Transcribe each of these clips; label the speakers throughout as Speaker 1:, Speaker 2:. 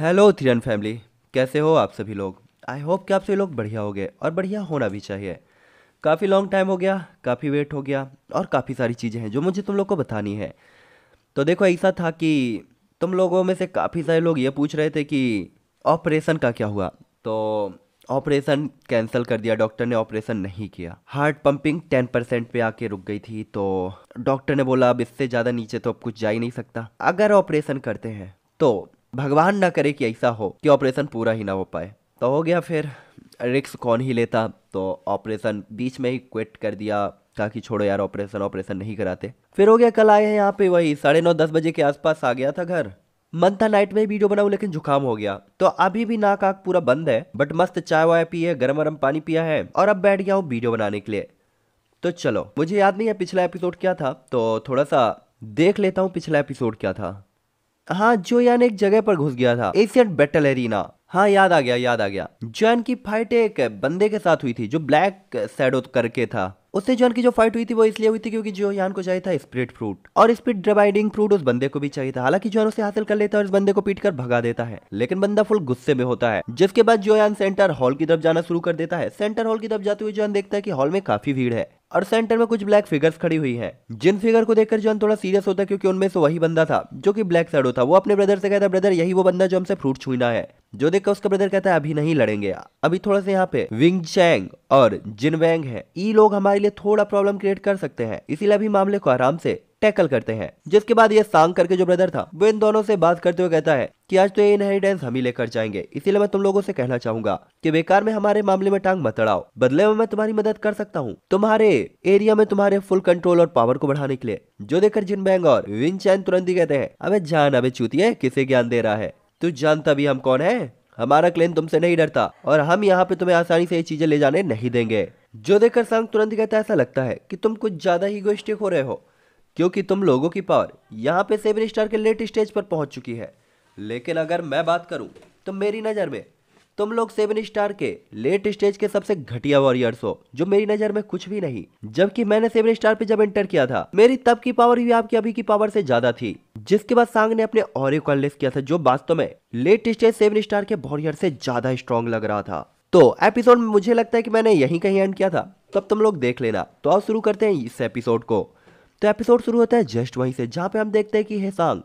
Speaker 1: hello थिरन family कैसे हो आप सभी लोग आई होप कि आप सभी लोग बढ़िया हो गए और बढ़िया होना भी चाहिए काफ़ी लॉन्ग टाइम हो गया काफ़ी वेट हो गया और काफ़ी सारी चीज़ें हैं जो मुझे तुम लोग को बतानी है तो देखो ऐसा था कि तुम लोगों में से काफ़ी सारे लोग ये पूछ रहे थे कि ऑपरेशन का क्या हुआ तो ऑपरेशन कैंसिल कर दिया डॉक्टर ने ऑपरेशन नहीं किया हार्ट पंपिंग टेन परसेंट पे आके रुक गई थी तो डॉक्टर ने बोला अब इससे ज़्यादा नीचे तो अब कुछ जा ही नहीं सकता अगर ऑपरेशन करते हैं तो भगवान ना करे कि ऐसा हो कि ऑपरेशन पूरा ही ना हो पाए तो हो गया फिर रिक्स कौन ही लेता तो ऑपरेशन बीच में ही क्विट कर दिया ताकि छोड़ो यार ऑपरेशन ऑपरेशन नहीं कराते फिर हो गया कल आए हैं यहाँ पे वही साढ़े नौ दस बजे के आसपास आ गया था घर मन था नाइट में वीडियो बनाऊं लेकिन जुकाम हो गया तो अभी भी नाक आग पूरा बंद है बट मस्त चाय वाय पी है गर्म वर्म पानी पिया है और अब बैठ गया हूँ वीडियो बनाने के लिए तो चलो मुझे याद नहीं है पिछला एपिसोड क्या था तो थोड़ा सा देख लेता हूँ पिछला एपिसोड क्या था हाँ जोयान एक जगह पर घुस गया था एशियन बैटल एरिना हाँ याद आ गया याद आ गया जॉन की फाइट एक बंदे के साथ हुई थी जो ब्लैक सैडो करके था उससे जोन की जो फाइट हुई थी वो इसलिए हुई थी क्योंकि जो यान को चाहिए था स्प्रिट फ्रूट और स्प्रिट ड्राइडिंग फ्रूट उस बंदे को भी चाहिए था हालांकि जॉन उसे हासिल कर लेता है और इस बंदे को पीट कर भगा देता है लेकिन बंदा फुल गुस्से में होता है जिसके बाद यान सेंटर हॉल की तरफ जाना शुरू कर देता है सेंटर हॉल की तरफ जाते हुए जो देखता है कि हॉल में काफी भीड़ है और सेंटर में कुछ ब्लैक फिगर्स खड़ी हुई हैं जिन फिगर को देखकर जॉन थोड़ा सीरियस होता है क्योंकि उनमें से वही बंदा था जो कि ब्लैक शैडो था वो अपने ब्रदर से कहता है ब्रदर यही वो बंदा जो हमसे फ्रूट छूना है जो देखकर उसका ब्रदर कहता है अभी नहीं लड़ेंगे अभी थोड़ा सा यहाँ पे विंग चैंग और जिन वैंग है ये लोग हमारे लिए थोड़ा प्रॉब्लम क्रिएट कर सकते हैं इसीलिए अभी मामले को आराम से टैकल करते हैं जिसके बाद ये सांग करके जो ब्रदर था वो इन दोनों से बात करते हुए कहता है कि आज तो ये इनहेरिटेंस हम ही लेकर जाएंगे इसीलिए मैं तुम लोगों से कहना चाहूंगा कि बेकार में हमारे मामले में टांग मत अड़ाओ बदले में मैं तुम्हारी मदद कर सकता हूँ तुम्हारे एरिया में तुम्हारे फुल कंट्रोल और पावर को बढ़ाने के लिए जो देखकर जिन बैंग और विन चैन तुरंत ही कहते हैं अबे जान अबे है किसे ज्ञान दे रहा है तू जानता भी हम कौन है हमारा क्लेन तुमसे नहीं डरता और हम यहाँ पे तुम्हें आसानी से ये चीजें ले जाने नहीं देंगे जो देखकर सांग तुरंत कहता है ऐसा लगता है कि तुम कुछ ज्यादा ही गोस्टिक हो रहे हो क्योंकि तुम लोगों की पावर यहाँ पे सेवन स्टार के लेट स्टेज पर पहुँच चुकी है लेकिन अगर मैं बात करूँ तो मेरी नज़र में तुम लोग सेवन स्टार के लेट स्टेज के सबसे घटिया वॉरियर्स हो जो मेरी नजर में कुछ भी नहीं जबकि मैंने सेवन स्टार पे जब एंटर किया था मेरी तब की पावर भी आपकी अभी की पावर से ज्यादा थी जिसके बाद सांग ने अपने और किया था जो वास्तव में लेट स्टेज सेवन स्टार के वॉरियर से ज्यादा स्ट्रॉन्ग लग रहा था तो एपिसोड में मुझे लगता है कि मैंने यही कहीं एंड किया था तब तुम लोग देख लेना तो आप शुरू करते हैं इस एपिसोड को तो एपिसोड शुरू होता है जस्ट वहीं से जहाँ पे हम देखते हैं कि हेसांग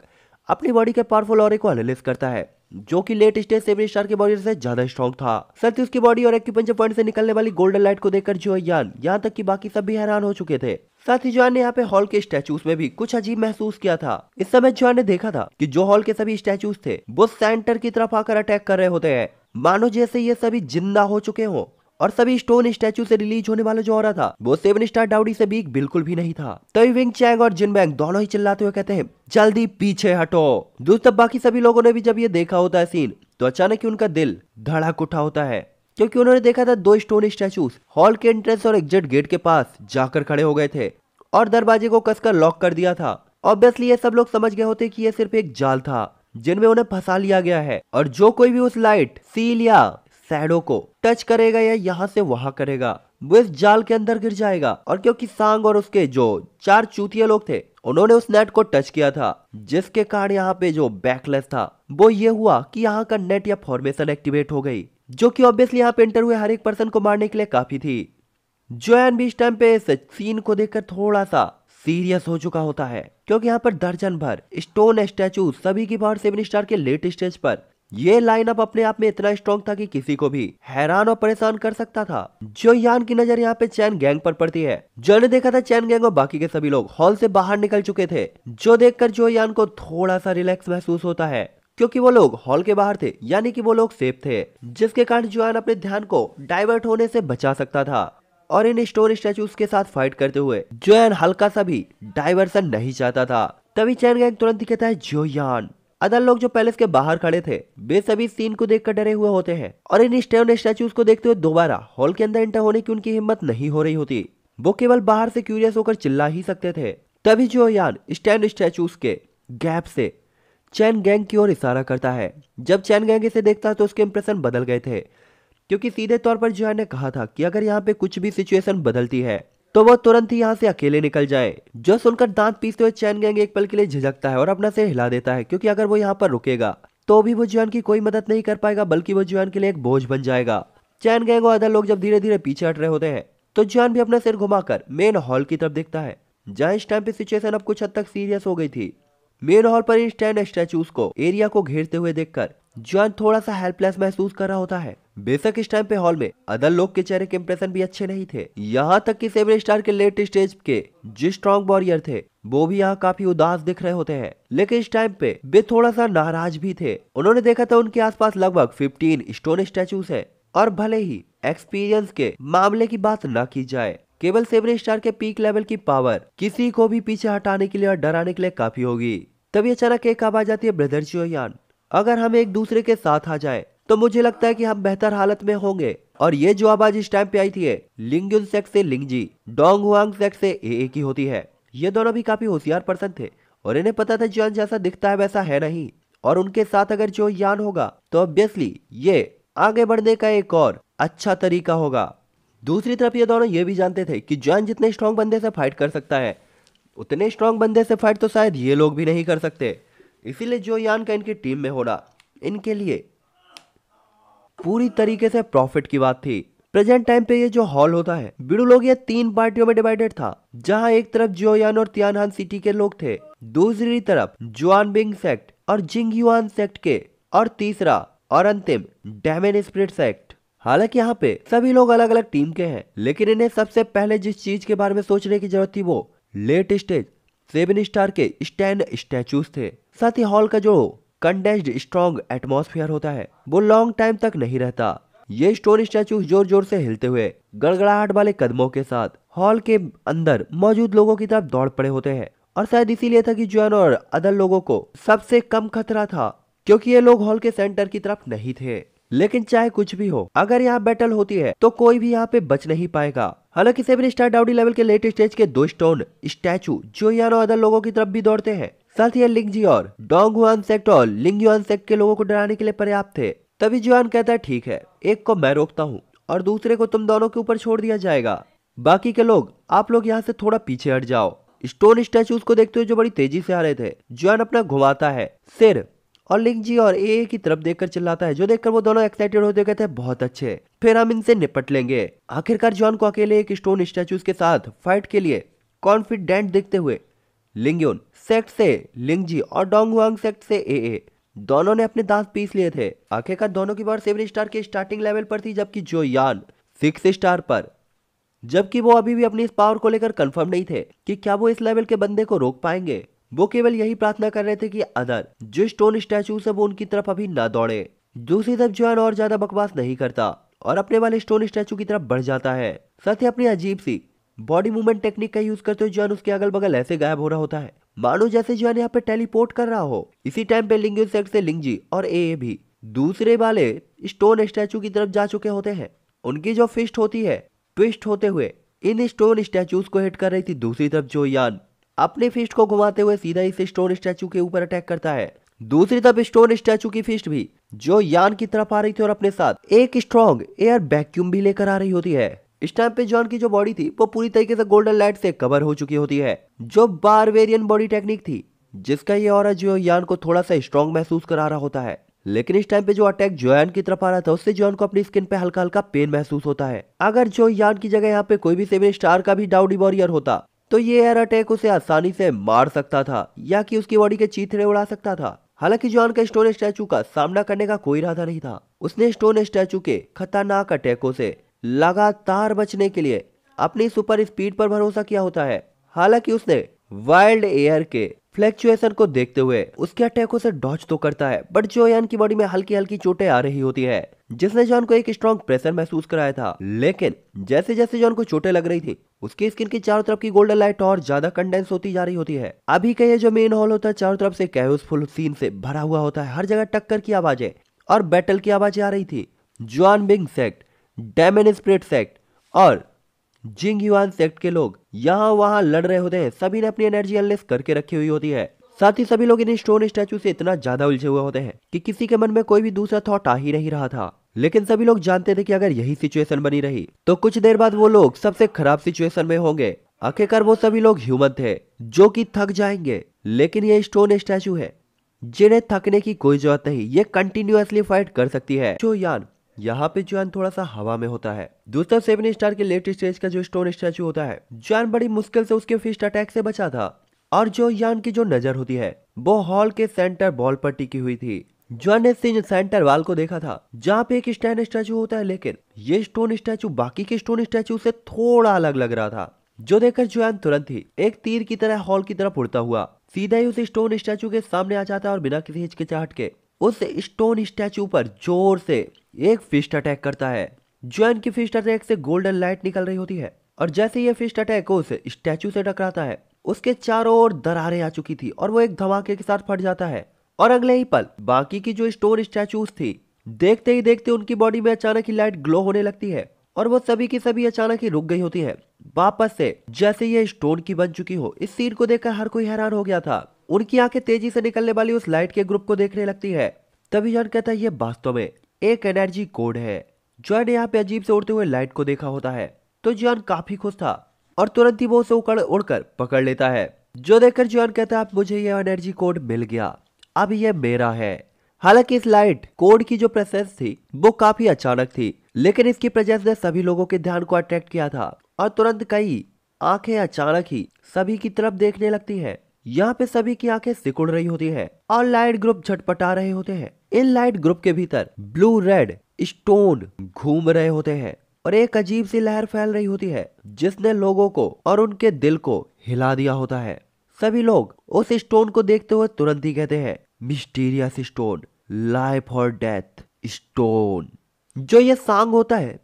Speaker 1: अपनी बॉडी के पावरफुल और को एनालिस करता है जो कि लेट स्टेज सेवन स्टार के बॉडी से ज्यादा स्ट्रॉन्ग था सत्य उसकी बॉडी और एक्यूपंचर पॉइंट से निकलने वाली गोल्डन लाइट को देखकर जो है यान यहाँ तक कि बाकी सब भी हैरान हो चुके थे साथ ही जोहान ने यहाँ पे हॉल के स्टैचूज में भी कुछ अजीब महसूस किया था इस समय जोहान ने देखा था कि जो हॉल के सभी स्टैचूज थे वो सेंटर की तरफ आकर अटैक कर रहे होते हैं मानो जैसे ये सभी जिंदा हो चुके हों और सभी स्टोन स्टैचू से रिलीज होने वाला जो हो रहा था वो सेवन स्टार डाउडी से बीक बिल्कुल भी नहीं था तो विंग चैंग और जिन बैंग दोनों ही चिल्लाते हुए कहते हैं जल्दी पीछे हटो दूसरी बाकी सभी लोगों ने भी जब ये देखा होता है सीन तो अचानक ही उनका दिल धड़ाक उठा होता है क्योंकि उन्होंने देखा था दो स्टोन स्टैचू हॉल के एंट्रेंस और एग्जिट गेट के पास जाकर खड़े हो गए थे और दरवाजे को कसकर लॉक कर दिया था ऑब्वियसली ये सब लोग समझ गए होते कि यह सिर्फ एक जाल था जिनमें उन्हें फंसा लिया गया है और जो कोई भी उस लाइट सील या सैडो को टच करेगा या यहाँ से वहां करेगा वो इस जाल के अंदर गिर जाएगा और क्योंकि सांग और उसके जो चार चूतिया लोग थे उन्होंने उस नेट को टच किया था जिसके कारण यहाँ पे जो बैकलेस था वो ये हुआ कि यहाँ का नेट या फॉर्मेशन एक्टिवेट हो गई जो कि ऑब्वियसली यहाँ पे इंटर हुए हर एक पर्सन को मारने के लिए काफी थी जोएन भी इस टाइम पे इस सीन को देखकर थोड़ा सा सीरियस हो चुका होता है क्योंकि यहाँ पर दर्जन भर स्टोन स्टैचू सभी की पावर सेवन स्टार के लेट स्टेज पर ये लाइनअप अपने आप में इतना स्ट्रॉन्ग था कि किसी को भी हैरान और परेशान कर सकता था जो यान की नजर यहाँ पे चैन गैंग पर पड़ती है जो ने देखा था चैन गैंग और बाकी के सभी लोग हॉल से बाहर निकल चुके थे जो देखकर जो यान को थोड़ा सा रिलैक्स महसूस होता है क्योंकि वो लोग हॉल के बाहर थे यानी कि वो लोग सेफ थे जिसके कारण जुआन अपने ध्यान को डाइवर्ट होने से बचा सकता था और इन स्टोन स्टैचू के साथ फाइट करते हुए जोयान हल्का सा भी डाइवर्सन नहीं चाहता था तभी चैन गैंग तुरंत कहता है जोयान अदर लोग जो पैलेस के बाहर खड़े थे वे सभी सीन को देखकर डरे हुए होते हैं और इन स्टेन स्टैचूज को देखते हुए दोबारा हॉल के अंदर एंटर होने की उनकी हिम्मत नहीं हो रही होती वो केवल बाहर से क्यूरियस होकर चिल्ला ही सकते थे तभी जो यान स्टैंड स्टैचूज के गैप से चैन गैंग की ओर इशारा करता है जब चैन गैंग इसे देखता है तो उसके इंप्रेशन बदल गए थे क्योंकि सीधे तौर पर जो ने कहा था कि अगर यहाँ पे कुछ भी सिचुएशन बदलती है तो वो तुरंत ही यहाँ से अकेले निकल जाए जो सुनकर दांत पीसते हुए चैन गैंग एक पल के लिए झिझकता है और अपना सिर हिला देता है क्योंकि अगर वो यहाँ पर रुकेगा तो भी वो जुआन की कोई मदद नहीं कर पाएगा बल्कि वो जुआन के लिए एक बोझ बन जाएगा चैन गैंग और अदर लोग जब धीरे धीरे पीछे हट रहे होते हैं तो जुआन भी अपना सिर घुमाकर मेन हॉल की तरफ देखता है जहाँ इस टाइम पे सिचुएशन अब कुछ हद तक सीरियस हो गई थी मेन हॉल पर इन स्टैंड स्टैचूज को एरिया को घेरते हुए देखकर जुआन थोड़ा सा हेल्पलेस महसूस कर रहा होता है बेशक इस टाइम पे हॉल में अदर लोग के चेहरे के इम्प्रेशन भी अच्छे नहीं थे यहाँ तक कि सेवन स्टार के लेट स्टेज के जो स्ट्रॉन्ग वॉरियर थे वो भी यहाँ काफी उदास दिख रहे होते हैं लेकिन इस टाइम पे वे थोड़ा सा नाराज भी थे उन्होंने देखा था उनके आसपास लगभग 15 स्टोन स्टैचूज है और भले ही एक्सपीरियंस के मामले की बात न की जाए केवल सेवन स्टार के पीक लेवल की पावर किसी को भी पीछे हटाने के लिए और डराने के लिए काफी होगी तभी अचानक एक आवाज आती है ब्रदर चियोयान अगर हम एक दूसरे के साथ आ जाए तो मुझे लगता है कि हम बेहतर हालत में होंगे और ये जो आवाज इस टाइम पे आई थी लिंगुन सेक्स से लिंगजी डोंग हुआंग सेक्स से ए की होती है ये दोनों भी काफी होशियार पर्सन थे और इन्हें पता था जॉन जैसा दिखता है वैसा है नहीं और उनके साथ अगर जो यान होगा तो ऑब्वियसली ये आगे बढ़ने का एक और अच्छा तरीका होगा दूसरी तरफ ये दोनों ये भी जानते थे कि जॉन जितने स्ट्रांग बंदे से फाइट कर सकता है उतने स्ट्रांग बंदे से फाइट तो शायद ये लोग भी नहीं कर सकते इसीलिए जो यान का इनकी टीम में होना इनके लिए पूरी तरीके से प्रॉफिट की बात थी प्रेजेंट टाइम पे ये जो हॉल होता है बिड़ू लोग ये तीन पार्टियों में डिवाइडेड था जहाँ एक तरफ जियोयान और तियानहान सिटी के लोग थे दूसरी तरफ जुआन बिंग सेक्ट और जिंग युआन सेक्ट के और तीसरा और अंतिम डेमेन स्प्रिट सेक्ट हालांकि यहाँ पे सभी लोग अलग अलग टीम के हैं लेकिन इन्हें सबसे पहले जिस चीज के बारे में सोचने की जरूरत थी वो लेट स्टेज सेवन स्टार के स्टैंड स्टैचूज थे साथ ही हॉल का जो कंडेंस्ड स्ट्रॉन्ग एटमॉस्फेयर होता है वो लॉन्ग टाइम तक नहीं रहता ये स्टोन स्टैचू जोर जोर से हिलते हुए गड़गड़ाहट वाले कदमों के साथ हॉल के अंदर मौजूद लोगों की तरफ दौड़ पड़े होते हैं और शायद इसीलिए था कि जॉन और अदर लोगों को सबसे कम खतरा था क्योंकि ये लोग हॉल के सेंटर की तरफ नहीं थे लेकिन चाहे कुछ भी हो अगर यहाँ बैटल होती है तो कोई भी यहाँ पे बच नहीं पाएगा हालांकि सेवन स्टार डाउडी लेवल के लेटेस्ट स्टेज के दो स्टोन स्टैचू जो यानो अदर लोगों की तरफ भी दौड़ते हैं साथ ही और डोंग हुआन सेक्ट और लिंग सेक्ट के लोगों को डराने के लिए पर्याप्त थे तभी जुआन कहता है ठीक है एक को मैं रोकता हूँ और दूसरे को तुम दोनों के ऊपर छोड़ दिया जाएगा बाकी के लोग आप लोग यहाँ से थोड़ा पीछे हट जाओ स्टोन स्टैचूज को देखते हुए जो बड़ी तेजी से आ रहे थे जुआन अपना घुमाता है सिर और लिंग जी और ए की तरफ देखकर चिल्लाता है जो देखकर वो दोनों एक्साइटेड होते कहते हैं बहुत अच्छे फिर हम इनसे निपट लेंगे आखिरकार जॉन को अकेले एक स्टोन स्टैचूज के साथ फाइट के लिए कॉन्फिडेंट देखते हुए लिंग्योन सेक्ट से लिंगजी और डोंगवांग सेक्ट से ए ए दोनों ने अपने दांत पीस लिए थे आखिरकार दोनों की बार सेवन स्टार के स्टार्टिंग लेवल पर थी जबकि जो यान सिक्स स्टार पर जबकि वो अभी भी अपनी इस पावर को लेकर कंफर्म नहीं थे कि क्या वो इस लेवल के बंदे को रोक पाएंगे वो केवल यही प्रार्थना कर रहे थे कि अदर जो स्टोन स्टैचू से वो उनकी तरफ अभी ना दौड़े दूसरी तरफ जोन और ज्यादा बकवास नहीं करता और अपने वाले स्टोन स्टैचू की तरफ बढ़ जाता है साथ ही अपनी अजीब सी बॉडी मूवमेंट टेक्निक का यूज करते हुए जॉन उसके अगल बगल ऐसे गायब हो रहा होता है मानो जैसे जॉन यहाँ पे टेलीपोर्ट कर रहा हो इसी टाइम पे लिंग से लिंग जी और ए भी दूसरे वाले स्टोन स्टैचू की तरफ जा चुके होते हैं उनकी जो फिस्ट होती है ट्विस्ट होते हुए इन स्टोन स्टैचूज को हिट कर रही थी दूसरी तरफ जो यान अपने फिस्ट को घुमाते हुए सीधा इस स्टोन स्टैचू के ऊपर अटैक करता है दूसरी तरफ स्टोन स्टैचू की फिस्ट भी जो यान की तरफ आ रही थी और अपने साथ एक स्ट्रॉन्ग एयर वैक्यूम भी लेकर आ रही होती है इस टाइम पे जॉन की जो बॉडी थी वो पूरी तरीके से गोल्डन लाइट से कवर हो चुकी होती है जो बारवेरियन बॉडी टेक्निक थी जिसका ये और जो यान को थोड़ा सा स्ट्रॉन्ग महसूस करा रहा होता है लेकिन इस टाइम पे जो अटैक जोयान की तरफ आ रहा था उससे जोयान को अपनी स्किन पे हल्का हल्का पेन महसूस होता है अगर जो यान की जगह यहाँ पे कोई भी सेवन स्टार का भी डाउडी वॉरियर होता तो ये एयर अटैक उसे आसानी से मार सकता था या कि उसकी बॉडी के चीथड़े उड़ा सकता था हालांकि जॉन का स्टोन स्टैचू का सामना करने का कोई इरादा नहीं था उसने स्टोन स्टैचू के खतरनाक अटैकों से लगातार बचने के लिए अपनी सुपर स्पीड पर भरोसा किया होता है हालांकि उसने वाइल्ड एयर के फ्लैक्चुएशन को देखते हुए उसके अटैकों से डॉच तो करता है बट जो यान की बॉडी में हल्की हल्की चोटें आ रही होती है जिसने जॉन को एक स्ट्रॉन्ग प्रेशर महसूस कराया था लेकिन जैसे जैसे जॉन को चोटें लग रही थी उसकी स्किन की चारों तरफ की गोल्डन लाइट और ज्यादा कंडेंस होती जा रही होती है अभी का ये जो मेन हॉल होता है चारों तरफ से कैसफुल सीन से भरा हुआ होता है हर जगह टक्कर की आवाजें और बैटल की आवाजें आ रही थी जॉन Bing sect demon spirits sect और जिंग युआन सेक्ट के लोग यहाँ वहाँ लड़ रहे होते हैं सभी ने अपनी एनर्जी अनलेस करके रखी हुई होती है साथ ही सभी लोग इन स्टोन स्टैचू से इतना ज्यादा उलझे हुए होते हैं कि किसी के मन में कोई भी दूसरा थॉट आ ही नहीं रहा था लेकिन सभी लोग जानते थे कि अगर यही सिचुएशन बनी रही तो कुछ देर बाद वो लोग सबसे खराब सिचुएशन में होंगे आखिरकार वो सभी लोग ह्यूमन थे जो कि थक जाएंगे लेकिन ये स्टोन स्टैचू है जिन्हें थकने की कोई जरूरत नहीं ये कंटिन्यूसली फाइट कर सकती है जो यान यहाँ पे जॉन थोड़ा सा हवा में होता है दोस्तों सेवन स्टार के लेटेस्ट स्टेज का जो स्टोन स्टैचू होता है जॉन बड़ी मुश्किल से उसके फिस्ट अटैक से बचा था और जो यान की जो नजर होती है वो हॉल के सेंटर बॉल पर टिकी हुई थी जॉन ने सिंह सेंटर वाल को देखा था जहाँ पे एक स्टैंड स्टैचू होता है लेकिन ये स्टोन स्टैचू बाकी के स्टोन स्टैचू से थोड़ा अलग लग रहा था जो देखकर जुआन तुरंत ही एक तीर की तरह हॉल की तरफ उड़ता हुआ सीधा ही उस स्टोन स्टैचू के सामने आ जाता है और बिना किसी हिचकिचाहट के उस स्टोन स्टैचू पर जोर से एक फिस्ट अटैक करता है जॉन की फिस्ट अटैक से गोल्डन लाइट निकल रही होती है और जैसे ये फिस्ट अटैक उस स्टैचू से टकराता है उसके चारों ओर दरारें आ चुकी थी और वो एक धमाके के साथ फट जाता है और अगले ही पल बाकी की जो स्टोन स्टैचूज थी देखते ही देखते उनकी बॉडी में अचानक ही लाइट ग्लो होने लगती है और वो सभी की सभी अचानक ही रुक गई होती है वापस से जैसे ये स्टोन की बन चुकी हो इस सीन को देखकर हर कोई हैरान हो गया था उनकी आंखें तेजी से निकलने वाली उस लाइट के ग्रुप को देखने लगती है तभी जॉन कहता है ये वास्तव में एक एनर्जी कोड है जॉन ने यहाँ पे अजीब से उड़ते हुए लाइट को देखा होता है तो जॉन काफी खुश था और तुरंत ही वो उसे उकड़ उड़कर पकड़ लेता है जो देखकर जॉन कहता है अब मुझे ये एनर्जी कोड मिल गया अब ये मेरा है हालांकि इस लाइट कोड की जो प्रोसेस थी वो काफी अचानक थी लेकिन इसकी प्रेजेंस ने सभी लोगों के ध्यान को अट्रैक्ट किया था और तुरंत कई आंखें अचानक ही सभी की तरफ देखने लगती हैं यहाँ पे सभी की आंखें सिकुड़ रही होती है और लाइट ग्रुप झटपटा रहे होते हैं इन लाइट ग्रुप के भीतर ब्लू रेड स्टोन घूम रहे होते हैं और एक अजीब सी लहर फैल रही होती है जिसने लोगों को और उनके दिल को हिला दिया होता है सभी लोग उस स्टोन को देखते हुए तुरंत ही कहते हैं मिस्टीरियस स्टोन लाइफ और डेथ स्टोन जो ये सांग होता है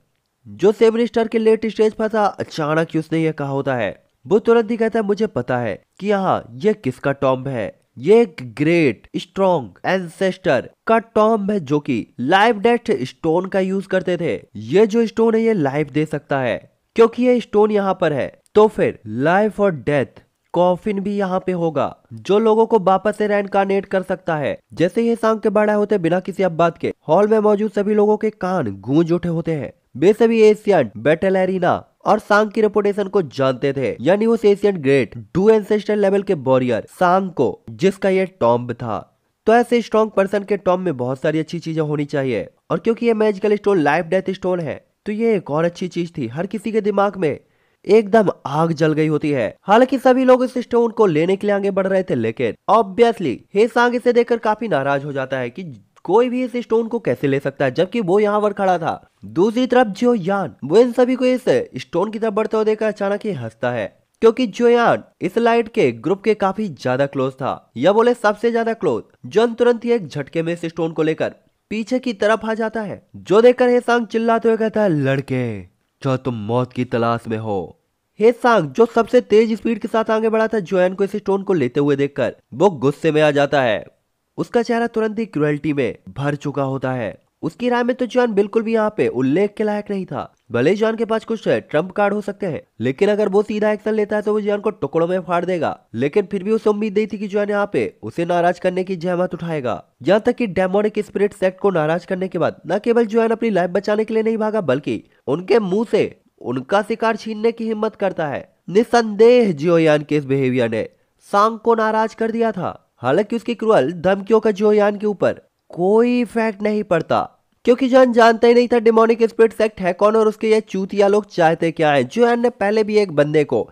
Speaker 1: जो सेवन स्टार के लेट स्टेज पर था अचानक उसने यह कहा होता है वो तुरंत ही कहता है मुझे पता है कि यहाँ ये किसका टॉम्ब है ये एक ग्रेट स्ट्रॉन्ग एंसेस्टर का टॉम्ब है जो कि लाइव डेथ स्टोन का यूज करते थे ये जो स्टोन है ये लाइफ दे सकता है क्योंकि ये स्टोन यहाँ पर है तो फिर लाइफ और डेथ कॉफिन भी यहाँ पे होगा जो लोगों को वापस से रेनकारनेट कर सकता है जैसे ये सांग के बड़ा होते बिना किसी अब बात के हॉल में मौजूद सभी लोगों के कान गूंज उठे होते हैं बेसभी एशियन बैटल एरिना और सांग की रेपुटेशन को जानते थे यानी उस एशियन ग्रेट डू एंसेस्टर लेवल के वॉरियर सांग को जिसका यह टॉम्ब था तो ऐसे स्ट्रॉन्ग पर्सन के टॉम में बहुत सारी अच्छी चीजें होनी चाहिए और क्योंकि ये magical stone life death stone है तो ये एक और अच्छी चीज थी हर किसी के दिमाग में एकदम आग जल गई होती है हालांकि सभी लोग इस स्टोन को लेने के लिए आगे बढ़ रहे थे लेकिन ऑब्वियसली हे सांग इसे देखकर काफी नाराज हो जाता है कि कोई भी इस स्टोन को कैसे ले सकता है जबकि वो यहाँ पर खड़ा था दूसरी तरफ जो यान वो इन सभी को इस स्टोन की तरफ बढ़ते हुए देखकर अचानक ही हंसता है क्योंकि जो यान इस लाइट के ग्रुप के काफी ज्यादा क्लोज था या बोले सबसे ज्यादा क्लोज जोन तुरंत ही एक झटके में इस स्टोन को लेकर पीछे की तरफ आ जाता है जो देखकर हेसांग चिल्लाते हुए कहता है लड़के जो तुम मौत की तलाश में हो हेसांग जो सबसे तेज स्पीड के साथ आगे बढ़ा था जोयन को इस स्टोन को लेते हुए देखकर वो गुस्से में आ जाता है उसका चेहरा तुरंत ही क्रुएल्टी में भर चुका होता है उसकी राय में तो जॉन बिल्कुल भी यहाँ पे उल्लेख के लायक नहीं था भले जॉन के पास कुछ ट्रम्प कार्ड हो सकते हैं लेकिन अगर वो सीधा एक्शन लेता है तो वो जॉन को टुकड़ों में फाड़ देगा लेकिन फिर भी उसे उम्मीद नहीं थी कि जॉन यहाँ पे उसे नाराज करने की जहमत उठाएगा जहाँ तक कि डेमोनिक स्पिरिट सेक्ट को नाराज करने के बाद न केवल जॉन अपनी लाइफ बचाने के लिए नहीं भागा बल्कि उनके मुंह से उनका शिकार छीनने की हिम्मत करता है निसंदेह जियोयान के इस बिहेवियर ने सांग को नाराज कर दिया था हालांकि उसकी क्रूअल धमकियों का जोयान के ऊपर कोई इफेक्ट नहीं पड़ता क्योंकि जॉन जानता ही नहीं था डिमोनिक स्प्रिट सेक्ट है कौन और उसके ये चूतिया लोग चाहते क्या है जोयान ने पहले भी एक बंदे को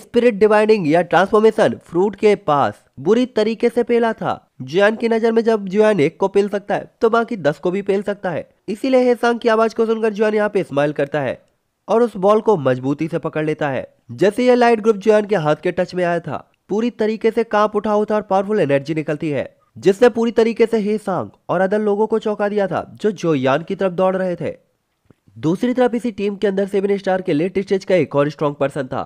Speaker 1: स्पिरिट डिवाइडिंग या ट्रांसफॉर्मेशन फ्रूट के पास बुरी तरीके से पेला था जुआन की नजर में जब जुआन एक को पेल सकता है तो बाकी दस को भी पेल सकता है इसीलिए हेसांग की आवाज को सुनकर जुआन यहाँ पे स्माइल करता है और उस बॉल को मजबूती से पकड़ लेता है जैसे यह लाइट ग्रुप जुआन के हाथ के टच में आया था पूरी तरीके से कांप उठा होता और पावरफुल एनर्जी निकलती है जिसने पूरी तरीके से हे सांग और अदर लोगों को चौंका दिया था जो जोयान की तरफ दौड़ रहे थे दूसरी तरफ इसी टीम के अंदर सेवन स्टार के लेट स्टेज का एक और स्ट्रॉन्ग पर्सन था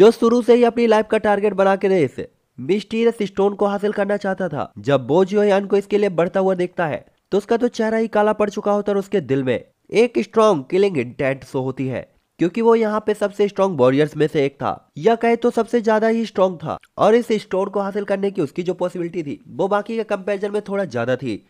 Speaker 1: जो शुरू से ही अपनी लाइफ का टारगेट बना के इस मिस्टीरियस स्टोन को हासिल करना चाहता था जब बो जोयान को इसके लिए बढ़ता हुआ देखता है तो उसका तो चेहरा ही काला पड़ चुका होता और उसके दिल में एक स्ट्रॉन्ग किलिंग इंटेंट सो होती है क्योंकि वो यहाँ पे सबसे स्ट्रॉन्ग वॉरियर्स में से एक था या कहे तो सबसे ज्यादा ही स्ट्रॉन्ग था और इस स्टोर को हासिल करने की उसकी जो पॉसिबिलिटी थी वो बाकी के कंपेरिजन में थोड़ा ज्यादा थी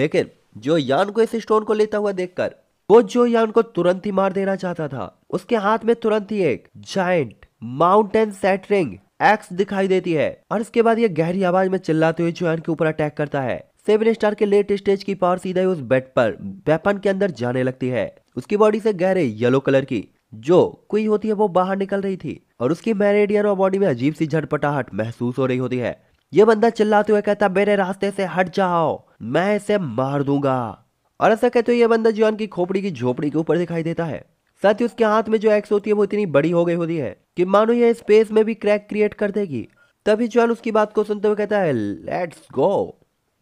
Speaker 1: लेकिन जो यान को इस स्टोन को लेता हुआ देखकर वो जो यान को तुरंत ही मार देना चाहता था उसके हाथ में तुरंत ही एक जाइंट माउंटेन सेटरिंग एक्स दिखाई देती है और इसके बाद ये गहरी आवाज में चिल्लाते हुए जोयान के ऊपर अटैक करता है सेवन स्टार के लेट स्टेज की पावर सीधा ही उस बेड पर वेपन के अंदर जाने लगती है उसकी बॉडी से गहरे येलो कलर की जो कोई होती है वो बाहर निकल रही थी और उसकी मेरेडियन और बॉडी में अजीब सी झटपटाहट महसूस हो रही होती है ये बंदा चिल्लाते हुए कहता मेरे रास्ते से हट जाओ मैं इसे मार दूंगा और ऐसा कहते हुए ये बंदा जॉन की खोपड़ी की झोपड़ी के ऊपर दिखाई देता है साथ ही उसके हाथ में जो एक्स होती है वो इतनी बड़ी हो गई होती है कि मानो ये स्पेस में भी क्रैक क्रिएट कर देगी तभी जॉन उसकी बात को सुनते हुए कहता है लेट्स गो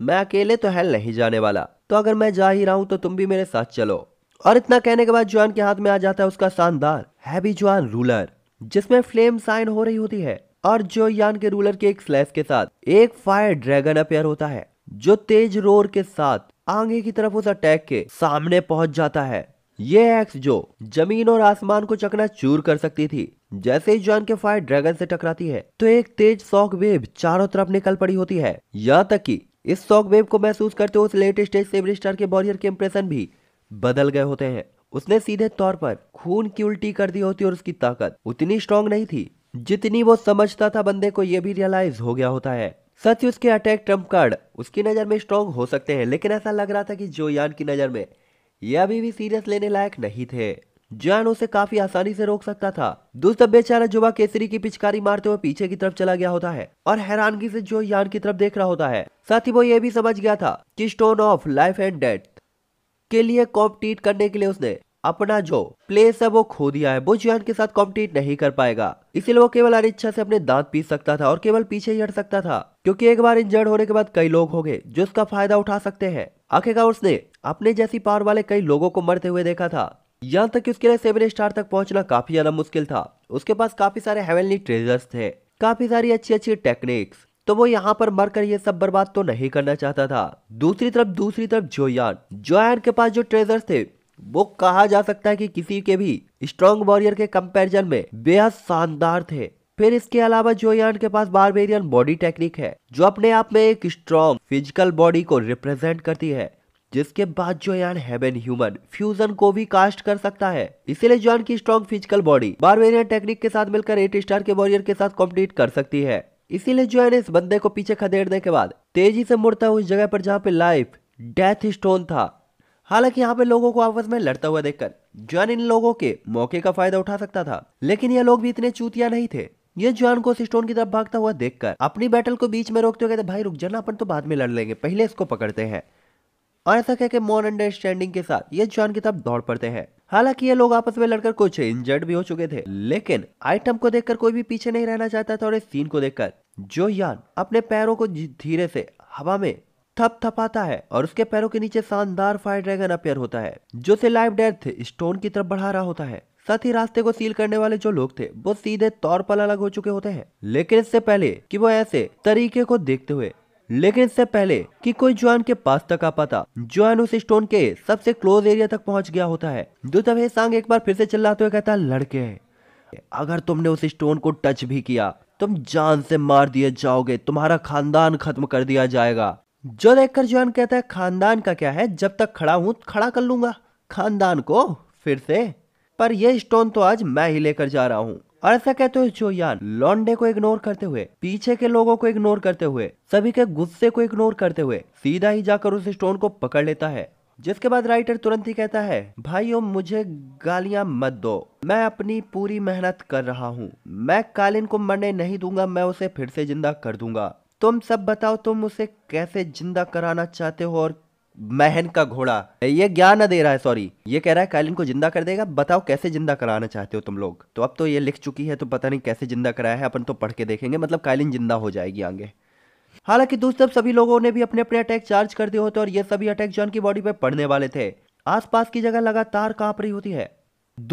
Speaker 1: मैं अकेले तो हेल नहीं जाने वाला तो अगर मैं जा ही रहा हूं तो तुम भी मेरे साथ चलो और इतना कहने के बाद जॉन के हाथ में आ जाता है उसका शानदार हैवी जॉन रूलर जिसमें फ्लेम साइन हो रही होती है और जो यान के रूलर के एक स्लैश के साथ एक फायर ड्रैगन अपेयर होता है जो तेज रोर के साथ आगे की तरफ उस अटैक के सामने पहुंच जाता है ये एक्स जो जमीन और आसमान को चकना चूर कर सकती थी जैसे ही जॉन के फायर ड्रैगन से टकराती है तो एक तेज शॉक वेव चारों तरफ निकल पड़ी होती है यहाँ तक कि इस शॉक वेव को महसूस करते हुए लेटेस्ट स्टेज से ब्रिस्टर के बॉरियर के इम्प्रेशन भी बदल गए होते हैं उसने सीधे तौर पर खून की उल्टी कर दी होती और उसकी ताकत उतनी स्ट्रांग नहीं थी जितनी वो समझता था बंदे को यह भी रियलाइज हो गया होता है सच उसके अटैक ट्रम्प कार्ड उसकी नज़र में स्ट्रांग हो सकते हैं लेकिन ऐसा लग रहा था कि यान की नज़र में यह अभी भी सीरियस लेने लायक नहीं थे जान उसे काफी आसानी से रोक सकता था दूसरा बेचारा जुबा केसरी की पिचकारी मारते हुए पीछे की तरफ चला गया होता है और हैरानगी से जो यान की तरफ देख रहा होता है साथ ही वो ये भी समझ गया था कि stone of life and death के लिए कॉम्पीट करने के लिए उसने अपना जो प्लेस है वो खो दिया है वो जुआन के साथ कॉम्पीट नहीं कर पाएगा इसीलिए वो केवल अनिच्छा से अपने दांत पीस सकता था और केवल पीछे ही हट सकता था क्योंकि एक बार इंजर्ड होने के बाद कई लोग होंगे जो उसका फायदा उठा सकते हैं आखिरकार उसने अपने जैसी पावर वाले कई लोगों को मरते हुए देखा था यहाँ तक कि उसके लिए सेवन स्टार तक पहुंचना काफी ज्यादा मुश्किल था उसके पास काफी सारे हेवेली ट्रेजर्स थे काफी सारी अच्छी अच्छी टेक्निक्स तो वो यहाँ पर मरकर ये सब बर्बाद तो नहीं करना चाहता था दूसरी तरफ दूसरी तरफ जोयान जोयान के पास जो ट्रेजर थे वो कहा जा सकता है कि किसी के भी स्ट्रॉन्ग वॉरियर के कंपेरिजन में बेहद शानदार थे फिर इसके अलावा जोयान के पास बारबेरियन बॉडी टेक्निक है जो अपने आप में एक स्ट्रॉन्ग फिजिकल बॉडी को रिप्रेजेंट करती है जिसके बाद जोयान हेवन ह्यूमन फ्यूजन को भी कास्ट कर सकता है इसीलिए जोयान की strong physical body barbarian technique के साथ मिलकर एट स्टार के वॉरियर के साथ कॉम्पीट कर सकती है इसीलिए जो है ना इस बंदे को पीछे खदेड़ने के बाद तेजी से मुड़ता हुआ उस जगह पर जहाँ पे लाइफ डेथ स्टोन था हालांकि यहाँ पे लोगों को आपस में लड़ता हुआ देखकर जॉन इन लोगों के मौके का फायदा उठा सकता था लेकिन ये लोग भी इतने चूतिया नहीं थे ये जॉन को स्टोन की तरफ भागता हुआ देखकर अपनी बैटल को बीच में रोकते हुए कहते भाई रुक जाना अपन तो बाद में लड़ लेंगे पहले इसको पकड़ते हैं आर्थक है के मोर अंडरस्टैंडिंग के साथ ये जॉन की तरफ दौड़ पड़ते हैं हालांकि ये लोग आपस में लड़कर कुछ इंजर्ड भी हो चुके थे लेकिन आइटम को देखकर कोई भी पीछे नहीं रहना चाहता था और इस सीन को देखकर जो यान अपने पैरों को धीरे से हवा में थप थपाता है और उसके पैरों के नीचे शानदार फायर ड्रैगन अपेयर होता है जो से लाइव डेथ स्टोन की तरफ बढ़ा रहा होता है साथ ही रास्ते को सील करने वाले जो लोग थे वो सीधे तौर पर अलग हो चुके होते हैं लेकिन इससे पहले कि वो ऐसे तरीके को देखते हुए लेकिन इससे पहले कि कोई जॉन के पास तक आ पाता जॉन उस स्टोन के सबसे क्लोज एरिया तक पहुंच गया होता है जो तब सांग एक बार फिर से चिल्लाते हुए कहता है लड़के अगर तुमने उस स्टोन को टच भी किया तुम जान से मार दिए जाओगे तुम्हारा खानदान खत्म कर दिया जाएगा जो देखकर जॉन कहता है खानदान का क्या है जब तक खड़ा हूं खड़ा कर लूंगा खानदान को फिर से पर यह स्टोन तो आज मैं ही लेकर जा रहा हूं ऐसा कहते हुए जोया लॉन्डे को इग्नोर करते हुए पीछे के लोगों को इग्नोर करते हुए सभी के गुस्से को इग्नोर करते हुए सीधा ही जाकर उस स्टोन को पकड़ लेता है जिसके बाद राइटर तुरंत ही कहता है भाइयों मुझे गालियां मत दो मैं अपनी पूरी मेहनत कर रहा हूँ मैं कालिन को मरने नहीं दूंगा मैं उसे फिर से जिंदा कर दूंगा तुम सब बताओ तुम उसे कैसे जिंदा कराना चाहते हो और महन का घोड़ा ये ज्ञान दे रहा है सॉरी ये कह रहा है कैलिन को जिंदा कर देगा बताओ कैसे जिंदा कराना चाहते हो तुम लोग तो अब तो ये लिख चुकी है तो पता नहीं कैसे जिंदा कराया है अपन तो पढ़ के देखेंगे मतलब कैलिन जिंदा हो जाएगी आगे हालांकि दूसरी अब सभी लोगों ने भी अपने अपने अटैक चार्ज कर दिए होते और ये सभी अटैक जॉन की बॉडी पर पड़ने वाले थे आसपास की जगह लगातार कांप रही होती है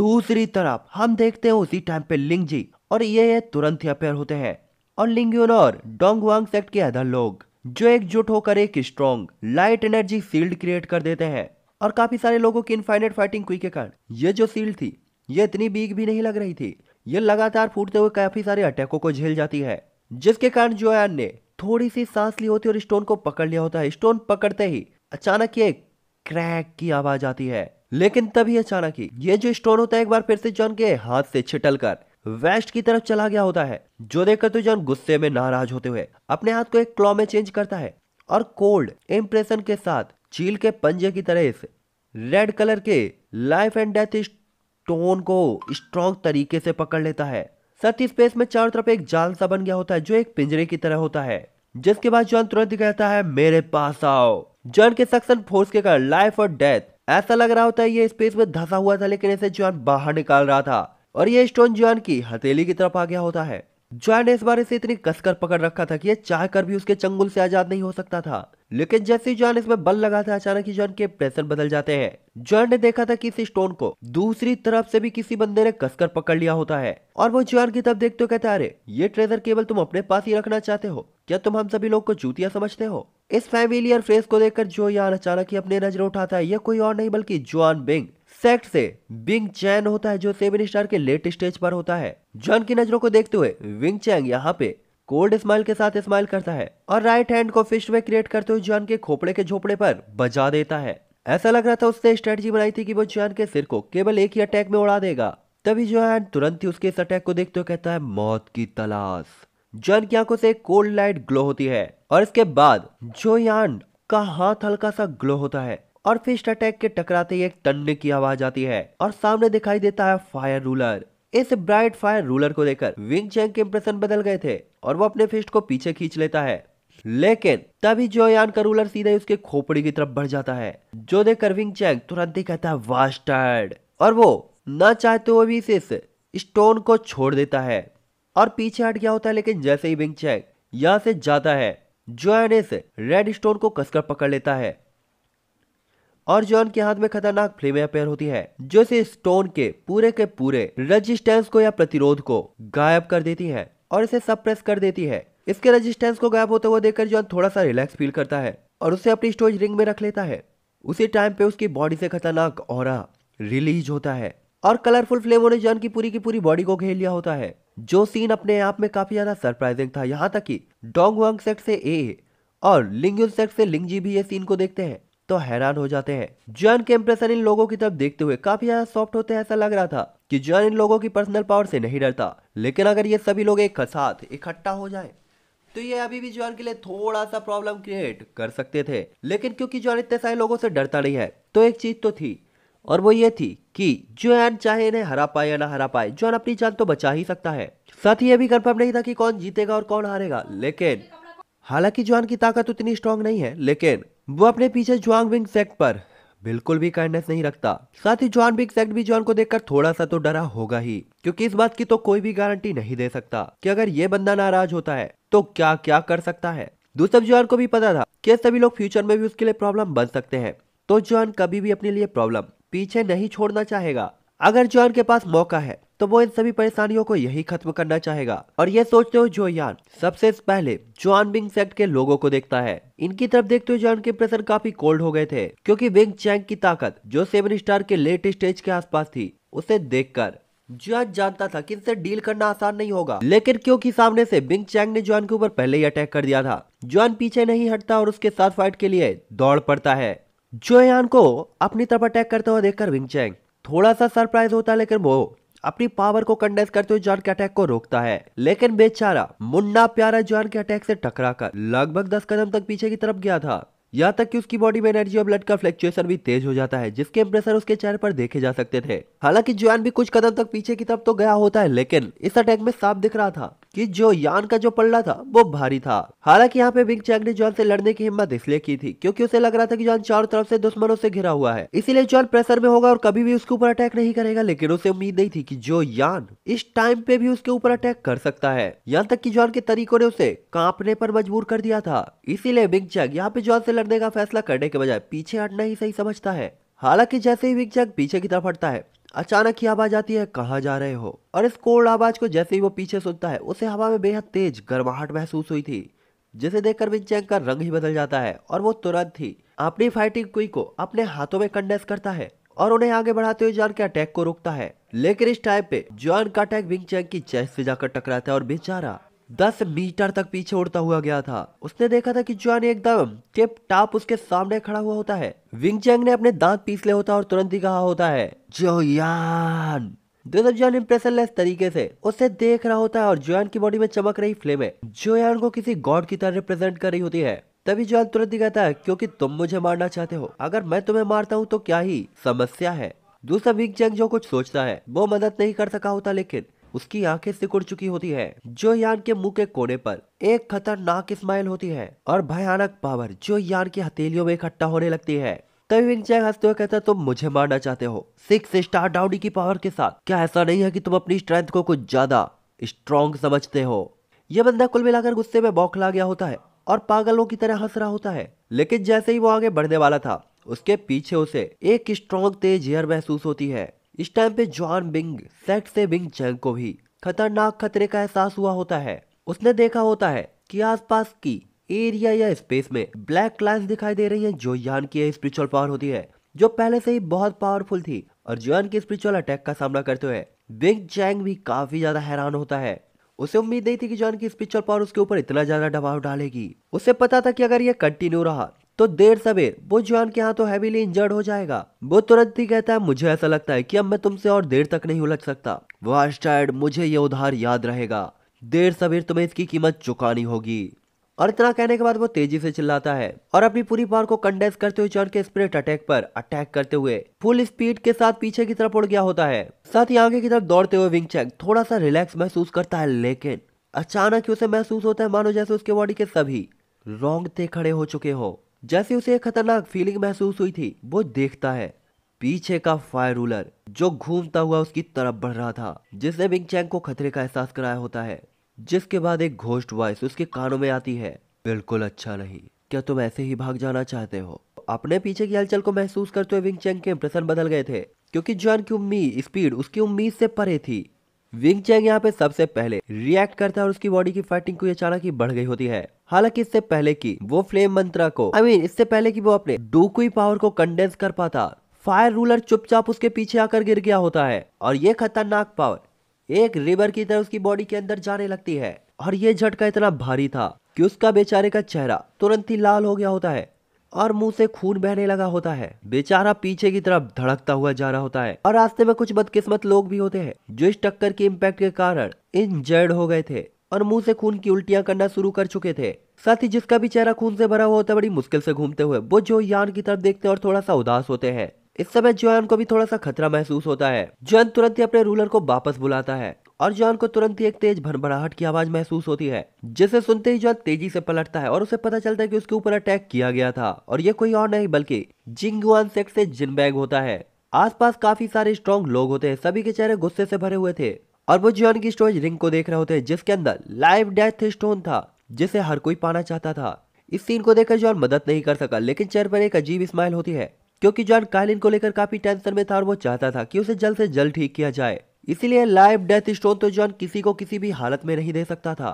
Speaker 1: दूसरी तरफ हम देखते हैं उसी टाइम पे लिंग जी और ये, तुरंत ही अपेयर होते हैं और लिंग और डोंग वांग सेक्ट के अदर लोग जो एकजुट होकर एक strong light energy field create कर देते हैं और काफी सारे लोगों की इनफाइनेट फाइटिंग क्विक के कारण ये जो फील्ड थी ये इतनी बीक भी नहीं लग रही थी ये लगातार फूटते हुए काफी सारे अटैकों को झेल जाती है जिसके कारण जोयान ने थोड़ी सी सांस ली होती और स्टोन को पकड़ लिया होता है स्टोन पकड़ते ही अचानक एक क्रैक की आवाज आती है लेकिन तभी अचानक ही ये जो स्टोन होता है एक बार फिर से जॉन के हाथ से छिटल कर वेस्ट की तरफ चला गया होता है जो देखकर तो जॉन गुस्से में नाराज होते हुए अपने हाथ को एक क्लॉ में चेंज करता है और कोल्ड इम्प्रेशन के साथ चील के पंजे की तरह इस रेड कलर के लाइफ एंड डेथ स्टोन को स्ट्रॉन्ग तरीके से पकड़ लेता है साथ ही स्पेस में चारों तरफ एक जाल सा बन गया होता है जो एक पिंजरे की तरह होता है जिसके बाद जॉन तुरंत कहता है मेरे पास आओ जॉन के सक्सन फोर्स के कारण लाइफ और डेथ ऐसा लग रहा होता है ये स्पेस में धसा हुआ था लेकिन इसे जॉन बाहर निकाल रहा था और ये स्टोन जॉन की हथेली की तरफ आ गया होता है जॉन ने इस बार इसे इतनी कसकर पकड़ रखा था कि यह चाह कर भी उसके चंगुल से आजाद नहीं हो सकता था लेकिन जैसे ही जॉन इसमें बल लगाता है अचानक ही जॉन के प्रेशर बदल जाते हैं जॉन ने देखा था कि इस स्टोन को दूसरी तरफ से भी किसी बंदे ने कसकर पकड़ लिया होता है और वो जॉन की तरफ देखते हो कहते अरे ये ट्रेजर केवल तुम अपने पास ही रखना चाहते हो क्या तुम हम सभी लोग को जूतिया समझते हो इस फैमिलियर फ्रेस को देखकर जो यार अचानक ही अपने नजर उठाता है यह कोई और नहीं बल्कि जॉन बिंग सेक्ट से विंग चैन होता है जो सेवन स्टार के लेट स्टेज पर होता है जॉन की नजरों को देखते हुए विंग चैंग यहाँ पे कोल्ड स्माइल के साथ स्माइल करता है और राइट हैंड को फिस्ट में क्रिएट करते हुए जॉन के खोपड़े के झोपड़े पर बजा देता है ऐसा लग रहा था उसने स्ट्रेटजी बनाई थी कि वो जॉन के सिर को केवल एक ही अटैक में उड़ा देगा तभी जॉन तुरंत ही उसके इस अटैक को देखते हुए कहता है मौत की तलाश जॉन की आंखों से कोल्ड लाइट ग्लो होती है और इसके बाद जो यान का हाथ हल्का सा ग्लो होता है और फिस्ट अटैक के टकराते ही एक तंड की आवाज आती है और सामने दिखाई देता है फायर रूलर इस ब्राइट फायर रूलर को देखकर विंग चैंग के इंप्रेशन बदल गए थे और वो अपने फिस्ट को पीछे खींच लेता है लेकिन तभी यान का रूलर सीधे उसके खोपड़ी की तरफ बढ़ जाता है जो देखकर विंग चैंग तुरंत ही कहता है वास्टर्ड और वो न चाहते हुए भी इस स्टोन को छोड़ देता है और पीछे हट गया होता है लेकिन जैसे ही विंग चैंग यहां से जाता है जो इस रेड स्टोन को कसकर पकड़ लेता है और जॉन के हाथ में खतरनाक फ्लेम पेयर होती है जो इसे स्टोन के पूरे के पूरे रजिस्टेंस को या प्रतिरोध को गायब कर देती है और इसे सप्रेस कर देती है इसके रजिस्टेंस को गायब होते हुए देखकर जॉन थोड़ा सा रिलैक्स फील करता है और उसे अपनी स्टोरेज रिंग में रख लेता है उसी टाइम पे उसकी बॉडी से खतरनाक और रिलीज होता है और कलरफुल फ्लेमों ने जॉन की पूरी की पूरी बॉडी को घेर लिया होता है जो सीन अपने आप में काफी ज्यादा सरप्राइजिंग था यहाँ तक कि डोंग वांग सेक्ट से ए और लिंग सेक्ट से लिंगजी भी ये सीन को देखते हैं तो हैरान हो जाते हैं जॉन के इम्प्रेशन इन लोगों की तरफ देखते हुए काफी ज्यादा सॉफ्ट होते हैं ऐसा लग रहा था कि जॉन इन लोगों की पर्सनल पावर से नहीं डरता लेकिन अगर ये सभी लोग एक साथ इकट्ठा हो जाए तो ये अभी भी जॉन के लिए थोड़ा सा प्रॉब्लम क्रिएट कर सकते थे लेकिन क्योंकि जॉन इतने सारे लोगों से डरता नहीं है तो एक चीज तो थी और वो ये थी कि जॉन चाहे इन्हें हरा पाए या ना हरा पाए जॉन अपनी जान तो बचा ही सकता है साथ ही ये भी कंफर्म नहीं था कि कौन जीतेगा और कौन हारेगा लेकिन हालांकि जॉन की ताकत उतनी स्ट्रांग नहीं है लेकिन वो अपने पीछे जुआंग विंग सेक्ट पर बिल्कुल भी काइंडनेस नहीं रखता साथ ही जॉन बिग सेक्ट भी जॉन को देखकर थोड़ा सा तो डरा होगा ही क्योंकि इस बात की तो कोई भी गारंटी नहीं दे सकता कि अगर ये बंदा नाराज होता है तो क्या क्या कर सकता है दूसरा जॉन को भी पता था कि सभी लोग फ्यूचर में भी उसके लिए प्रॉब्लम बन सकते हैं तो जॉन कभी भी अपने लिए प्रॉब्लम पीछे नहीं छोड़ना चाहेगा अगर जॉन के पास मौका है तो वो इन सभी परेशानियों को यही खत्म करना चाहेगा और ये सोचते हुए जोयान सबसे पहले जो बिंग सेक्ट के लोगों को देखता है इनकी तरफ देखते हुए जॉन के प्रेशर काफी कोल्ड हो गए थे क्योंकि विंग चैंग की ताकत जो सेवन स्टार के लेट स्टेज के आसपास थी उसे देखकर जॉन जानता था कि इनसे डील करना आसान नहीं होगा लेकिन क्योंकि सामने से बिंग चैंग ने जॉन के ऊपर पहले ही अटैक कर दिया था जॉन पीछे नहीं हटता और उसके साथ फाइट के लिए दौड़ पड़ता है जोयान को अपनी तरफ अटैक करते हुए देखकर विंग चैंग थोड़ा सा सरप्राइज होता है लेकिन वो अपनी पावर को कंडेंस करते हुए जॉन के अटैक को रोकता है लेकिन बेचारा मुन्ना प्यारा जॉन के अटैक से टकरा कर लगभग दस कदम तक पीछे की तरफ गया था यहाँ तक कि उसकी बॉडी में एनर्जी और ब्लड का फ्लक्चुएशन भी तेज हो जाता है जिसके इम्प्रेशन उसके चेहरे पर देखे जा सकते थे हालांकि जुआन भी कुछ कदम तक पीछे की तरफ तो गया होता है लेकिन इस अटैक में साफ दिख रहा था कि जो यान का जो पल्ला था वो भारी था हालांकि यहाँ पे बिग चैक ने जॉन से लड़ने की हिम्मत इसलिए की थी क्योंकि उसे लग रहा था कि जॉन चारों तरफ से दुश्मनों से घिरा हुआ है इसीलिए जॉन प्रेशर में होगा और कभी भी उसके ऊपर अटैक नहीं करेगा लेकिन उसे उम्मीद नहीं थी की जो यान इस टाइम पे भी उसके ऊपर अटैक कर सकता है यहाँ तक की जॉन के तरीकों ने उसे कांपने पर मजबूर कर दिया था इसीलिए बिग चैक यहाँ पे जॉन से लड़ने का फैसला करने के बजाय पीछे हटना ही सही समझता है हालांकि जैसे ही विकजैक पीछे की तरफ हटता है अचानक ही आवाज आती है कहा जा रहे हो और इस कोल्ड आवाज को जैसे ही वो पीछे सुनता है उसे हवा में बेहद तेज गर्माहट महसूस हुई थी जिसे देखकर विंचैंग का रंग ही बदल जाता है और वो तुरंत ही अपनी फाइटिंग क्वी को अपने हाथों में कंडेस करता है और उन्हें आगे बढ़ाते हुए जॉन के अटैक को रोकता है लेकिन इस टाइम पे जॉन का अटैक विंग चैंग की चेस्ट से जाकर टकराता है और बेचारा दस मीटर तक पीछे उड़ता हुआ गया था उसने देखा था कि जॉन एकदम टिप टाप उसके सामने खड़ा हुआ होता है विंग चैंग ने अपने दांत पीस ले होता और तुरंत ही कहा होता है जो यान जॉन इम्प्रेशनलेस तरीके से उसे देख रहा होता है और जॉन की बॉडी में चमक रही फ्लेम है यान को किसी गॉड की तरह रिप्रेजेंट कर रही होती है तभी जॉन तुरंत ही कहता है क्योंकि तुम मुझे मारना चाहते हो अगर मैं तुम्हें मारता हूँ तो क्या ही समस्या है दूसरा विंग चैंग जो कुछ सोचता है वो मदद नहीं कर सका होता लेकिन उसकी आंखें सिकुड़ चुकी होती है जो यान के मुंह के कोने पर एक खतरनाक स्माइल होती है और भयानक पावर जो यान की हथेलियों में इकट्ठा होने लगती है तभी तो विंग चैंग हंसते हुए कहता तुम मुझे मारना चाहते हो सिक्स स्टार डाउडी की पावर के साथ क्या ऐसा नहीं है कि तुम अपनी स्ट्रेंथ को कुछ ज्यादा स्ट्रॉन्ग समझते हो यह बंदा कुल मिलाकर गुस्से में बौखला गया होता है और पागलों की तरह हंस रहा होता है लेकिन जैसे ही वो आगे बढ़ने वाला था उसके पीछे उसे एक स्ट्रॉन्ग तेज एयर महसूस होती है इस टाइम पे जॉन बिंग सेट से बिंग चैंग को भी खतरनाक खतरे का एहसास हुआ होता है उसने देखा होता है कि आसपास की एरिया या स्पेस में ब्लैक लाइन्स दिखाई दे रही हैं जो यान की स्पिरिचुअल पावर होती है जो पहले से ही बहुत पावरफुल थी और जॉन के स्पिरिचुअल अटैक का सामना करते हुए बिंग चैंग भी काफी ज्यादा हैरान होता है उसे उम्मीद नहीं थी कि जॉन की स्पिरिचुअल पावर उसके ऊपर इतना ज्यादा दबाव डालेगी उसे पता था कि अगर यह कंटिन्यू रहा तो देर सवेर वो जॉन के हाथों तो हैवीली इंजर्ड हो जाएगा वो तुरंत ही कहता है मुझे ऐसा लगता है कि अब मैं तुमसे और देर तक नहीं उलझ सकता वाश मुझे ये उधार याद रहेगा देर सवेर तुम्हें इसकी कीमत चुकानी होगी और इतना कहने के बाद वो तेजी से चिल्लाता है और अपनी पूरी पावर को कंडेंस करते हुए जॉन के स्प्रिट अटैक पर अटैक करते हुए फुल स्पीड के साथ पीछे की तरफ उड़ गया होता है साथ ही आगे की तरफ दौड़ते हुए चेक थोड़ा सा रिलैक्स महसूस करता है लेकिन अचानक ही उसे महसूस होता है मानो जैसे उसके बॉडी के सभी रोंगते खड़े हो चुके हो जैसे उसे एक खतरनाक फीलिंग महसूस हुई थी वो देखता है पीछे का फायर रूलर जो घूमता हुआ उसकी तरफ बढ़ रहा था जिसने बिंग चैंग को खतरे का एहसास कराया होता है जिसके बाद एक घोष्ट वॉइस उसके कानों में आती है बिल्कुल अच्छा नहीं क्या तुम ऐसे ही भाग जाना चाहते हो अपने पीछे की हलचल को महसूस करते हुए विंग चैंग के इम्प्रेशन बदल गए थे क्योंकि जॉन की उम्मीद स्पीड उसकी उम्मीद से परे थी विंग चैंग यहाँ पे सबसे पहले रिएक्ट करता है और उसकी बॉडी की फाइटिंग को अचानक ही बढ़ गई होती है हालांकि इससे पहले कि वो फ्लेम मंत्रा को आई I मीन mean, इससे पहले कि वो अपने डुकुई पावर को कंडेंस कर पाता फायर रूलर चुपचाप उसके पीछे आकर गिर गया होता है और ये खतरनाक पावर एक रिवर की तरह उसकी बॉडी के अंदर जाने लगती है और ये झटका इतना भारी था कि उसका बेचारे का चेहरा तुरंत ही लाल हो गया होता है और मुंह से खून बहने लगा होता है बेचारा पीछे की तरफ धड़कता हुआ जा रहा होता है और रास्ते में कुछ बदकिस्मत लोग भी होते हैं जो इस टक्कर के इम्पैक्ट के कारण इंजर्ड हो गए थे और मुंह से खून की उल्टियां करना शुरू कर चुके थे साथ ही जिसका भी चेहरा खून से भरा हुआ होता है बड़ी मुश्किल से घूमते हुए वो जो यान की तरफ देखते और थोड़ा सा उदास होते हैं इस समय जोन को भी थोड़ा सा खतरा महसूस होता है जोन तुरंत ही अपने रूलर को वापस बुलाता है और जॉन को तुरंत ही एक तेज भरभराहट की आवाज महसूस होती है जिसे सुनते ही जॉन तेजी से पलटता है और उसे पता चलता है कि उसके ऊपर अटैक किया गया था और ये कोई और नहीं बल्कि जिंग सेक्ट से जिनबैग होता है आसपास काफी सारे स्ट्रॉन्ग लोग होते हैं सभी के चेहरे गुस्से से भरे हुए थे और वो जॉन की स्टोरेज रिंग को देख रहे होते हैं जिसके अंदर लाइव डेथ स्टोन था जिसे हर कोई पाना चाहता था इस सीन को देखकर जॉन मदद नहीं कर सका लेकिन चेहरे पर एक अजीब स्माइल होती है क्योंकि जॉन काइलिन को लेकर काफी टेंशन में था और वो चाहता था कि उसे जल्द से जल्द ठीक किया जाए इसलिए लाइव डेथ स्टोन तो जॉन किसी को किसी भी हालत में नहीं दे सकता था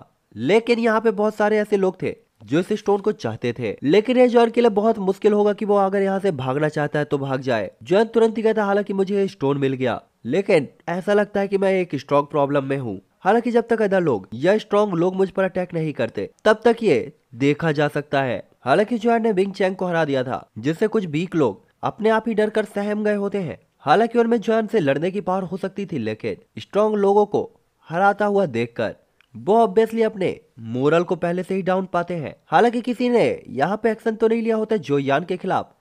Speaker 1: लेकिन यहाँ पे बहुत सारे ऐसे लोग थे जो इस स्टोन को चाहते थे लेकिन ये जॉन के लिए बहुत मुश्किल होगा कि वो अगर यहाँ से भागना चाहता है तो भाग जाए जॉन तुरंत ही कहता हालांकि मुझे ये स्टोन मिल गया लेकिन ऐसा लगता है कि मैं एक स्ट्रॉन्ग प्रॉब्लम में हूँ हालांकि जब तक अदर लोग या स्ट्रॉन्ग लोग मुझ पर अटैक नहीं करते तब तक ये देखा जा सकता है हालांकि जॉन ने विंग चैंग को हरा दिया था जिससे कुछ बीक लोग अपने आप ही डर कर सहम गए होते हैं हालांकि उनमें जॉन से लड़ने की पावर हो सकती थी लेकिन स्ट्रॉन्ग लोगों को हराता हुआ देखकर वो ऑब्वियसली अपने मोरल को पहले से ही डाउन पाते हैं हालांकि किसी ने यहाँ पे एक्शन तो नहीं लिया होता जो यान के खिलाफ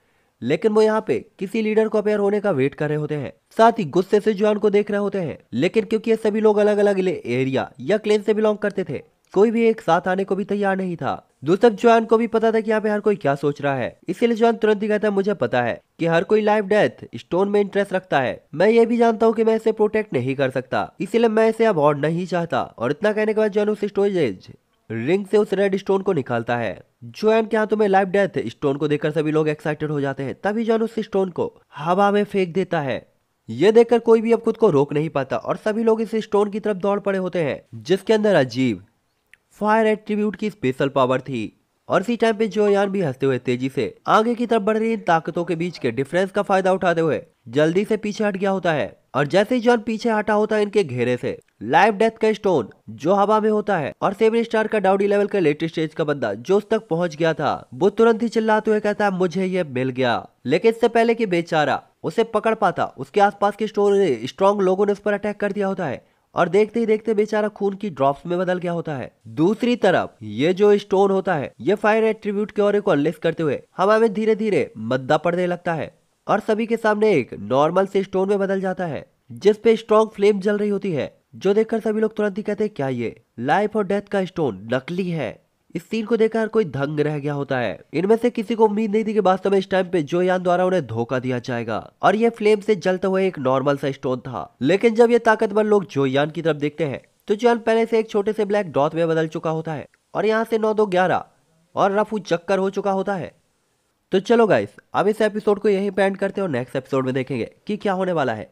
Speaker 1: लेकिन वो यहाँ पे किसी लीडर को अपेयर होने का वेट कर रहे होते हैं साथ ही गुस्से से जुआन को देख रहे होते हैं लेकिन क्योंकि ये सभी लोग अलग अलग एरिया या क्लेन से बिलोंग करते थे कोई भी एक साथ आने को भी तैयार नहीं था दोस्तों जॉन को भी पता था कि यहाँ पे हर कोई क्या सोच रहा है इसीलिए जॉन तुरंत ही कहता है मुझे पता है कि हर कोई लाइफ डेथ स्टोन में इंटरेस्ट रखता है मैं ये भी जानता हूँ कि मैं इसे प्रोटेक्ट नहीं कर सकता इसीलिए मैं इसे अब और नहीं चाहता और इतना कहने के बाद जॉन उस स्टोरेज रिंग से उस रेड स्टोन को निकालता है एन के हाथों में लाइफ डेथ स्टोन को देखकर सभी लोग एक्साइटेड हो जाते हैं तभी जॉन उस स्टोन को हवा में फेंक देता है ये देखकर कोई भी अब खुद को रोक नहीं पाता और सभी लोग इस स्टोन की तरफ दौड़ पड़े होते हैं जिसके अंदर अजीब फायर एट्रीब्यूट की स्पेशल पावर थी और इसी टाइम पे जोयान भी हंसते हुए तेजी से आगे की तरफ बढ़ रही इन ताकतों के बीच के डिफरेंस का फायदा उठाते हुए जल्दी से पीछे हट गया होता है और जैसे ही जॉन पीछे हटा होता है इनके घेरे से लाइव डेथ का स्टोन जो हवा में होता है और सेवन स्टार का डाउडी लेवल का लेटेस्ट स्टेज का बंदा जो उस तक पहुंच गया था वो तुरंत ही चिल्लाते हुए कहता है मुझे ये मिल गया लेकिन इससे पहले कि बेचारा उसे पकड़ पाता उसके आसपास के स्टोन स्ट्रॉन्ग लोगों ने उस पर अटैक कर दिया होता है और देखते ही देखते बेचारा खून की ड्रॉप्स में बदल गया होता है दूसरी तरफ ये जो स्टोन होता है ये फायर एट्रीब्यूट के और को करते हुए हवा में धीरे धीरे मद्दा पड़ने लगता है और सभी के सामने एक नॉर्मल से स्टोन में बदल जाता है जिसपे स्ट्रॉन्ग फ्लेम जल रही होती है जो देखकर सभी लोग तुरंत ही कहते हैं क्या ये लाइफ और डेथ का स्टोन नकली है इस सीन को देखकर कोई दंग रह गया होता है इनमें से किसी को उम्मीद नहीं थी कि वास्तव में इस टाइम पे जो यान द्वारा उन्हें धोखा दिया जाएगा और ये फ्लेम से जलते हुए एक नॉर्मल सा स्टोन था लेकिन जब ये ताकतवर लोग जो यान की तरफ देखते हैं तो जो पहले से एक छोटे से ब्लैक डॉट में बदल चुका होता है और यहाँ से नौ दो ग्यारह और रफू चक्कर हो चुका होता है तो चलो गाइस अब इस एपिसोड को यहीं पेंड करते हैं और नेक्स्ट एपिसोड में देखेंगे कि क्या होने वाला है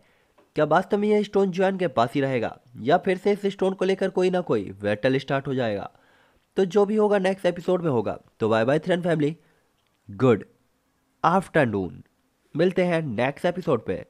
Speaker 1: क्या वास्तव में यह स्टोन जोयान के पास ही रहेगा या फिर से इस स्टोन को लेकर कोई ना कोई वेटल स्टार्ट हो जाएगा तो जो भी होगा नेक्स्ट एपिसोड में होगा तो बाय बाय थ्रेन फैमिली गुड आफ्टरनून मिलते हैं नेक्स्ट एपिसोड पे